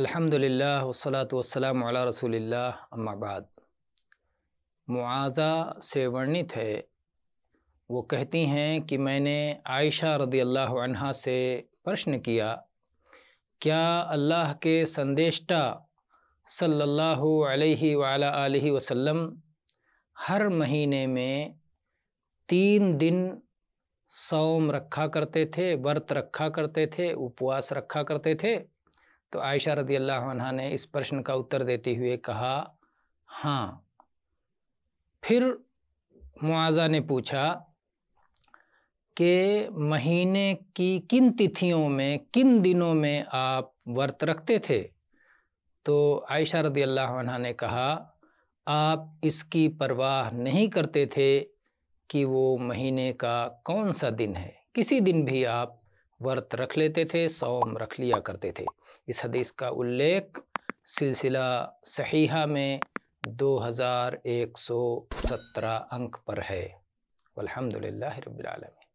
अल्हम्दुलिल्लाह वसलात वसलाम अला रसूलिल्लाह अम्माबाद मुआज़ा से वर्णित है वो कहती हैं कि मैंने आयशा रदी अल्लाह अनहा से प्रश्न किया क्या अल्लाह के संदेशा सल्लल्लाहु अलैहि वाला वसल्लम हर महीने में तीन दिन सौम रखा करते थे व्रत रखा करते थे उपवास रखा करते थे तो आयशा रदी अल्लाह ने इस प्रश्न का उत्तर देते हुए कहा हाँ फिर मुआजा ने पूछा कि महीने की किन तिथियों में किन दिनों में आप व्रत रखते थे तो आयशा रदी अल्लाह ने कहा आप इसकी परवाह नहीं करते थे कि वो महीने का कौन सा दिन है किसी दिन भी आप व्रत रख लेते थे सौम रख लिया करते थे इस हदीस का उल्लेख सिलसिला सहीहा में 2117 अंक पर है अलहमदिल्ला रबालमी